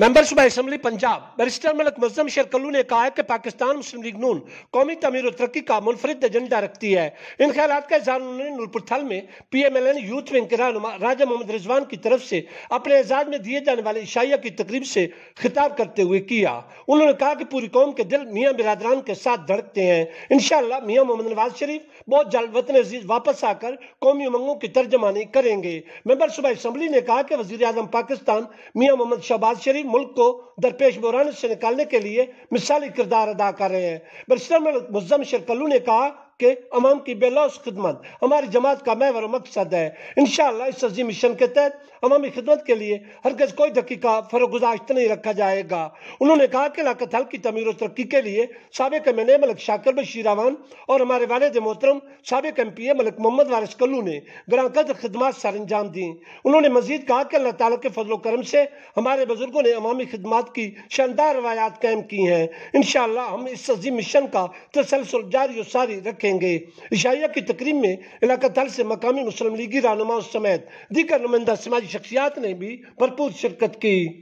member सुबह assembly Punjab barrister Malik Muazzam Sher Kallu ने कहा है कि पाकिस्तान मुस्लिम लीग नून कौमी तमीर और तरक्की का मुनफरद एजेंडा रखती है इन ख्याल का इजहार उन्होंने नूरपुर थल में P M L N youth wing के राजा मोहम्मद रिजवान की तरफ से अपने एजाज में दिए जाने वाले इशाइया की तकरीब से खिताब करते हुए किया उन्होंने कहा कि पूरी कौम के दिल मियाँ बिरादरान के साथ धड़कते हैं इन मियाँ मोहम्मद नवाज शरीफ बहुत जल्द वतन अजीज वापस आकर कौमी उमंगों की तर्जमानी करेंगे मेंबर सुबह असम्बली ने कहा कि वजी अजम पाकिस्तान मियाँ मोहम्मद शहबाज शरीफ भी मुल्क को दरपेश बुरान से निकालने के लिए मिसाली किरदार अदा कर रहे हैं बरिस्टर मुजम शेर ने कहा के अमाम की बेलौस खिदमत हमारी जमात का महवर मकसद है इन इस अजीम मिशन के तहत अवामी खिदमत के लिए हरगज कोई दकीका गुजाश्त नहीं रखा जाएगा उन्होंने कहा कि लाकत हल की तमीर और तरक्की के लिए सबक M N A Malik Shakir Bashirawan और हमारे वालद मोहतरम सबक M P A Malik Mohammad Waris Kallu ने ग्रांकद खदमात सर अंजाम दी उन्होंने मजीद कहा कि अल्लाह तला के फजलो करम से हमारे बुजुर्गों ने अवामी खदमात की शानदार रवायात कायम की हैं इन शाह हम इस अजीम मिशन का तसलसल जारी सारी रखें करेंगे इशाया की तकरीब में इलाका दल से मकामी मुस्लिम लीगी रहनुमाओं समेत दीगर नुमाइंदा समाजी शख्सियात ने भी भरपूर शिरकत की